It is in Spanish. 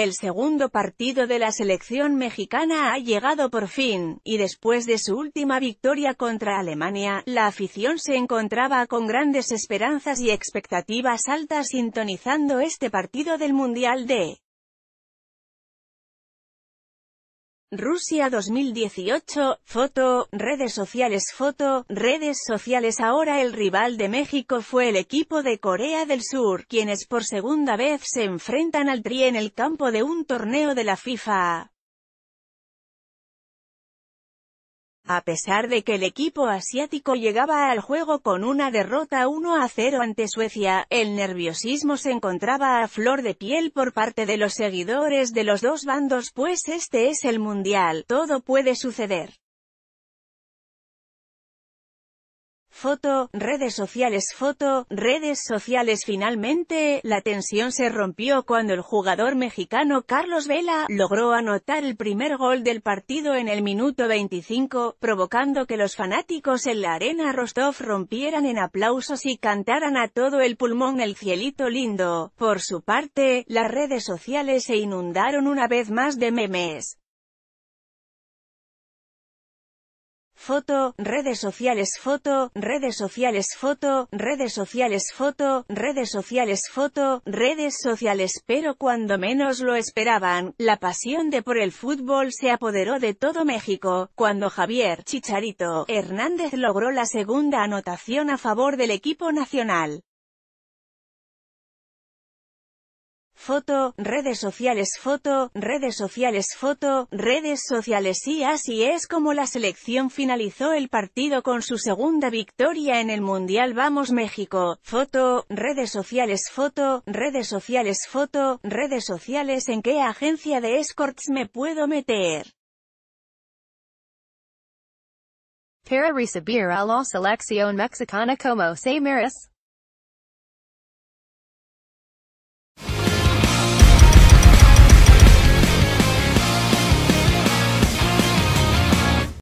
El segundo partido de la selección mexicana ha llegado por fin, y después de su última victoria contra Alemania, la afición se encontraba con grandes esperanzas y expectativas altas sintonizando este partido del Mundial de Rusia 2018, foto, redes sociales foto, redes sociales ahora el rival de México fue el equipo de Corea del Sur, quienes por segunda vez se enfrentan al TRI en el campo de un torneo de la FIFA. A pesar de que el equipo asiático llegaba al juego con una derrota 1 a 0 ante Suecia, el nerviosismo se encontraba a flor de piel por parte de los seguidores de los dos bandos pues este es el Mundial, todo puede suceder. Foto, redes sociales Foto, redes sociales Finalmente, la tensión se rompió cuando el jugador mexicano Carlos Vela logró anotar el primer gol del partido en el minuto 25, provocando que los fanáticos en la arena Rostov rompieran en aplausos y cantaran a todo el pulmón el cielito lindo. Por su parte, las redes sociales se inundaron una vez más de memes. foto, redes sociales foto, redes sociales foto, redes sociales foto, redes sociales foto, redes sociales pero cuando menos lo esperaban, la pasión de por el fútbol se apoderó de todo México, cuando Javier Chicharito Hernández logró la segunda anotación a favor del equipo nacional. foto, redes sociales foto, redes sociales foto, redes sociales y así es como la selección finalizó el partido con su segunda victoria en el Mundial Vamos México, foto, redes sociales foto, redes sociales foto, redes sociales en qué agencia de escorts me puedo meter. Para recibir a la selección mexicana como se